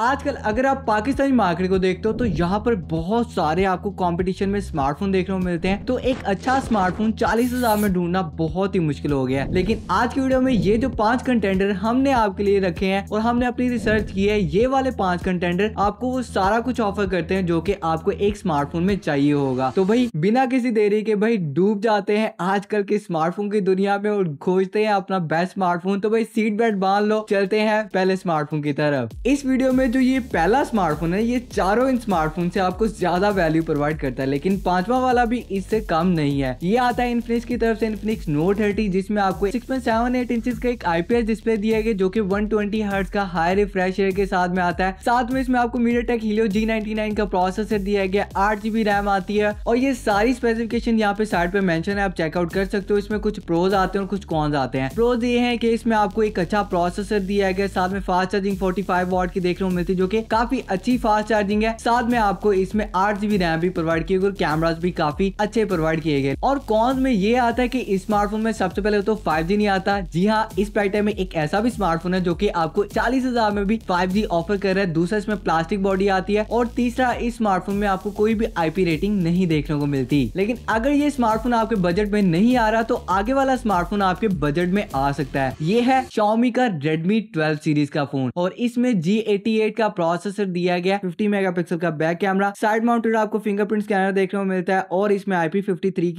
आजकल अगर आप पाकिस्तानी मार्केट को देखते हो तो यहाँ पर बहुत सारे आपको कंपटीशन में स्मार्टफोन देखने को मिलते हैं तो एक अच्छा स्मार्टफोन चालीस हजार में ढूंढना बहुत ही मुश्किल हो गया है लेकिन आज की वीडियो में ये जो पांच कंटेंडर हमने आपके लिए रखे हैं और हमने अपनी रिसर्च की है ये वाले पांच कंटेंडर आपको वो सारा कुछ ऑफर करते हैं जो की आपको एक स्मार्टफोन में चाहिए होगा तो भाई बिना किसी देरी के भाई डूब जाते हैं आजकल के स्मार्टफोन की दुनिया में और खोजते हैं अपना बेस्ट स्मार्टफोन तो भाई सीट बेल्ट बांध लो चलते हैं पहले स्मार्टफोन की तरफ इस वीडियो में में जो ये पहला स्मार्टफोन है ये चारों इन स्मार्टफोन से आपको ज्यादा वैल्यू प्रोवाइड करता है लेकिन पांचवा वाला भी इससे कम नहीं है ये आता है इन्फिनिक्स की तरफ से इन्फिनिक्स नोट थर्टी जिसमें आपको six point seven eight inch का एक आईपीएस डिस्प्ले दिया गया जो की वन ट्वेंटी हर्ट्स का हाई रिफ्रेश के साथ में आता है साथ में इसमें आपको मीडिया टेक हिलियो जी का प्रोसेसर दिया गया आठ जीबी रैम आती है और ये सारी स्पेसिफिकेशन यहाँ पे साइड पे मेंशन है आप चेकआउट कर सकते हो इसमें कुछ प्रोज आते हैं और कुछ कॉन्स आते हैं प्रोज ये है कि इसमें आपको एक अच्छा प्रोसेसर दिया गया साथ में fast charging forty five watt की देख रहे हो मिलती है जो की काफी अच्छी फास्ट चार्जिंग है साथ में आपको इसमें आठ जीबी रैम भी प्रोवाइड की गई और कैमराज भी काफी अच्छे प्रोवाइड किए गए और कौन में ये आता है की स्मार्टफोन में सबसे पहले तो फाइव नहीं आता जी हाँ इस प्राइस में एक ऐसा भी स्मार्टफोन है जो की आपको चालीस में भी फाइव ऑफर कर रहा है दूसरा इसमें प्लास्टिक बॉडी आती है और तीसरा इस स्मार्टफोन में आपको कोई भी आईपी रेटिंग नहीं देखने को मिलती लेकिन अगर ये स्मार्टफोन आपके बजट में नहीं आ रहा तो आगे वाला स्मार्टफोन आपके बजट में आ सकता है ये है शॉमी का रेडमी 12 सीरीज का फोन और इसमें जी एट का प्रोसेसर दिया गया फिफ्टी पिक्सल का बैक कैमरा साइड माउंटेड आपको फिंगरप्रिंट स्कैनर देखने को मिलता है और इसमें आईपी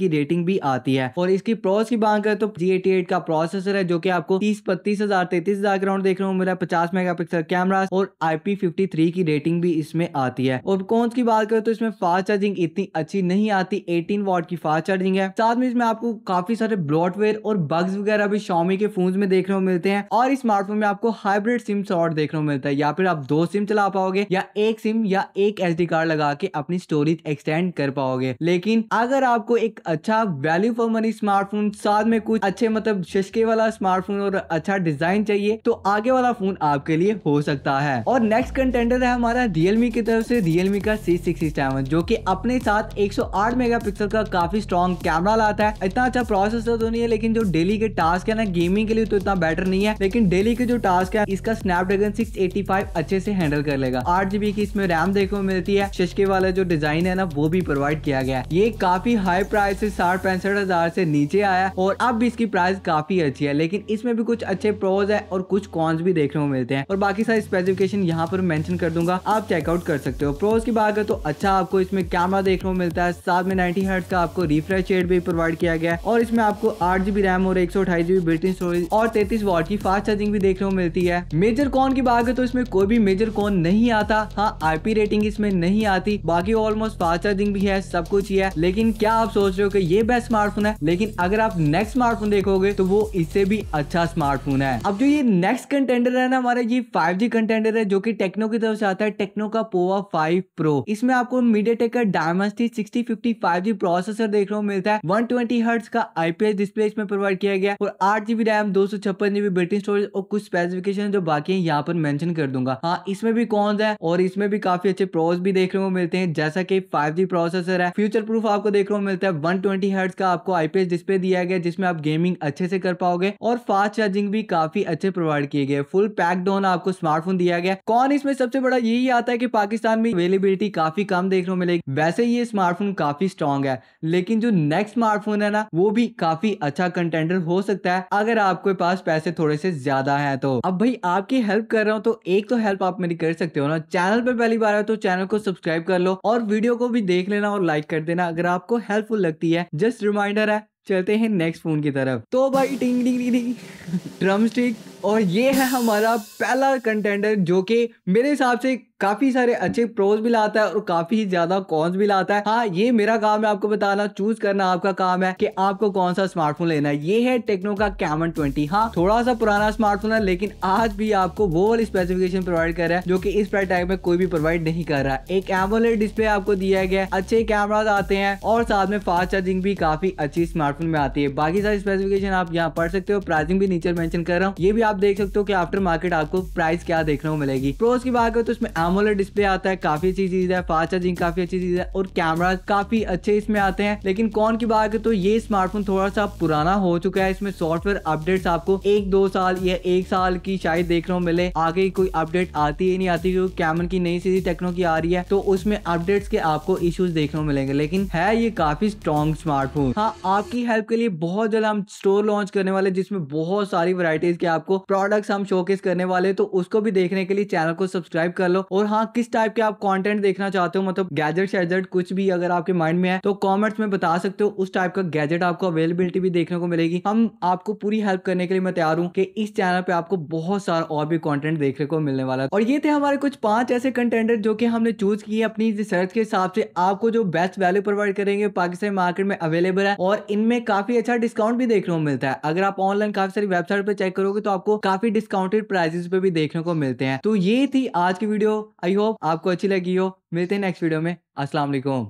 की रेटिंग भी आती है और इसकी प्रोस की बात करें तो जी का प्रोसेसर है जो की आपको तीस बत्तीस हजार तैतीस हजार ग्राउंड देखने को मिला है पचास मेगा कैमरा और आईपी फिफ्टी की रेटिंग भी इसमें आती है और कौन की बात करें तो इसमें फास्ट चार्जिंग इतनी अच्छी नहीं आती एटीन वॉट की फास्ट चार्जिंग है साथ में इसमें आपको काफी सारे ब्लॉटवेयर और बग्स वगैरह भी शॉमी के फोन में देखने को मिलते हैं और स्मार्टफोन में आपको हाइब्रिड सिम शॉर्ट देखने को मिलता है या फिर आप दो सिम चला पाओगे या एक सिम या एक एस कार्ड लगा के अपनी स्टोरेज एक्सटेंड कर पाओगे लेकिन अगर आपको एक अच्छा वैल्यू फॉर मनी स्मार्टफोन साथ में कुछ अच्छे मतलब शिशके वाला स्मार्टफोन और अच्छा डिजाइन चाहिए तो आगे वाला फोन आपके लिए हो सकता है और नेक्स्ट कंटेंडर है हमारा रियलमी की तरफ से रियलमी का सी जो की अपने साथ एक मेगा पिक्सल का काफी स्ट्रॉन्ग कैमरा लाता है इतना अच्छा प्रोसेसर तो नहीं है लेकिन जो डेली के टास्क है ना गेमिंग के लिए तो इतना बेटर नहीं है लेकिन डेली के जो टास्क है इसका स्नैपड्रैगन 685 अच्छे से हैंडल कर लेगा आठ जीबी की इसमें रैम देखो मिलती है शशके वाला जो डिजाइन है ना वो भी प्रोवाइड किया गया ये काफी हाई प्राइस से साठ पैंसठ हजार से नीचे आया और अब भी इसकी प्राइस काफी अच्छी है लेकिन इसमें भी कुछ अच्छे प्रोज है और कुछ कॉन्स भी देखने को मिलते हैं और बाकी सारी स्पेसिफिकेशन यहाँ पर मैंशन कर दूंगा आप चेकआउट कर सकते हो प्रोज की बात करें तो अच्छा आपको इसमें कैमरा देखने को मिलता है साथ में नाइनटी हर्ट का आपको रिफ्रेश रेट भी प्रोवाइड किया गया और इसमें आपको आठ जीबी रैम और एक सौ अट्ठाईस जीबी बिल्टिन स्टोरेज और तैतीस वॉट की फास्ट चार्जिंग भी देखने को मिलती है मेजर कॉन की बात है तो इसमें कोई भी मेजर कौन नहीं आता हाँ आईपी रेटिंग इसमें नहीं आती बाकी ऑलमोस्ट फास्ट चार्जिंग भी है सब कुछ ही है लेकिन क्या आप सोच रहे हो कि ये बेस्ट स्मार्टफोन है लेकिन अगर आप नेक्स्ट स्मार्टफोन देखोगे तो वो इससे भी अच्छा स्मार्टफोन है अब जो ये नेक्स्ट कंटेंडर है ना हमारा ये फाइव जी कंटेंडर है जो की टेक्नो की तरफ से आता है टेक्नो का पोवा फाइव प्रो इसमें आपको मीडिया टेक का Dimensity sixty fifty five G processor देखने को मिलता है वन ट्वेंटी का आईपीएस डिस्प्ले इसमें प्रोवाइड किया गया और आठ जीबी रैम दो सौ छप्पन जीबी बैटरी स्टोरेज और कुछ स्पेसिफिकेशन जो बाकी है यहाँ पर मेंशन कर दूंगा हाँ इसमें भी कौन है और इसमें भी काफी अच्छे प्रोस भी देखने को मिलते हैं जैसा कि फाइव प्रोसेसर है फ्यूचर प्रूफ आपको देखने को मिलता है वन ट्वेंटी का आपको आईपीएस डिस्प्ले दिया गया जिसमें आप गेमिंग अच्छे से कर पाओगे और फास्ट चार्जिंग भी काफी अच्छे प्रोवाइड किए गए फुल पैक्ड ऑन आपको स्मार्टफोन दिया गया कौन इसमें सबसे बड़ा यही आता है कि पाकिस्तान में अवेलेबिलिटी काफी कम देखने को मिलेगी वैसे ये स्मार्टफोन काफी स्ट्रॉन्ग है लेकिन जो नेक्स्ट स्मार्टफोन है ना वो भी काफी अच्छा कंटेंडर हो सकता है अगर आपके पास पैसे थोड़े से ज्यादा है तो अब भाई आपकी हेल्प कर रहा हूँ तो एक तो हेल्प आप मेरी कर सकते हो ना चैनल पर पहली बार है तो चैनल को सब्सक्राइब कर लो और वीडियो को भी देख लेना और लाइक कर देना अगर आपको हेल्पफुल लगती है जस्ट रिमाइंडर है चलते हैं नेक्स्ट फोन की तरफ तो भाई टिंग टिंग टिंग ड्रम स्टिक और ये है हमारा पहला कंटेंडर जो कि मेरे हिसाब से काफी सारे अच्छे प्रोज भी लाता है और काफी ज्यादा कॉन्स भी लाता है हाँ ये मेरा काम है आपको बताना चूज करना आपका काम है कि आपको कौन सा स्मार्टफोन लेना है ये है टेक्नो का कैमन ट्वेंटी हाँ थोड़ा सा पुराना स्मार्टफोन है लेकिन आज भी आपको वो वाली स्पेसिफिकेशन प्रोवाइड कर रहा है जो कि इस प्राइस में कोई भी प्रोवाइड नहीं कर रहा है एक एमोलेट डिस्प्ले आपको दिया गया अच्छे कैमराज आते हैं और साथ में फास्ट चार्जिंग भी काफी अच्छी स्मार्टफोन में आती है बाकी सारी स्पेसिफिकेशन आप यहाँ पढ़ सकते हो प्राइसिंग भी नीचे मैंशन कर रहा हूँ ये भी आप देख सकते हो कि आफ्टर मार्केट आपको प्राइस क्या देखने को मिलेगी प्रोज की बात करें तो इसमें एमोलेट डिस्प्ले आता है काफी अच्छी चीज है फास्ट चार्जिंग काफी अच्छी चीज है और कैमरा काफी अच्छे इसमें आते हैं लेकिन कौन की बात करें तो ये स्मार्टफोन थोड़ा सा पुराना हो चुका है इसमें सॉफ्टवेयर अपडेट आपको एक दो साल या एक साल की शायद देखने को मिले आगे कोई अपडेट आती ही नहीं आती क्योंकि कैमन की नई सीधी टेक्नो की आ रही है तो उसमें अपडेट्स के आपको इश्यूज देखने को मिलेंगे लेकिन है ये काफी स्ट्रॉन्ग स्मार्टफोन हाँ आपकी हेल्प के लिए बहुत जल्द हम स्टोर लॉन्च करने वाले जिसमें बहुत सारी वराइटीज के आपको प्रोडक्ट्स हम शोकेस करने वाले तो उसको भी देखने के लिए चैनल को सब्सक्राइब कर लो और हाँ किस टाइप के आप कंटेंट देखना चाहते हो मतलब गैजेट शैजेट कुछ भी अगर आपके माइंड में है तो कमेंट्स में बता सकते हो उस टाइप का गैजेट आपको अवेलेबिलिटी भी देखने को मिलेगी हम आपको पूरी हेल्प करने के लिए मैं तैयार हूँ कि इस चैनल पे आपको बहुत सारा और भी कंटेंट देखने को मिलने वाला है और ये थे हमारे कुछ पांच ऐसे कंटेंटर जो कि हमने चूज किए अपनी रिसर्च के हिसाब से आपको जो बेस्ट वैल्यू प्रोवाइड करेंगे पाकिस्तान मार्केट में अवेलेबल है और इनमें काफी अच्छा डिस्काउंट भी देखने को मिलता है अगर आप ऑनलाइन काफी सारी वेबसाइट पर चेक करोगे तो आपको आपको काफी डिस्काउंटेड प्राइजेस पे भी देखने को मिलते हैं तो ये थी आज की वीडियो आई होप आपको अच्छी लगी हो मिलते हैं नेक्स्ट वीडियो में असला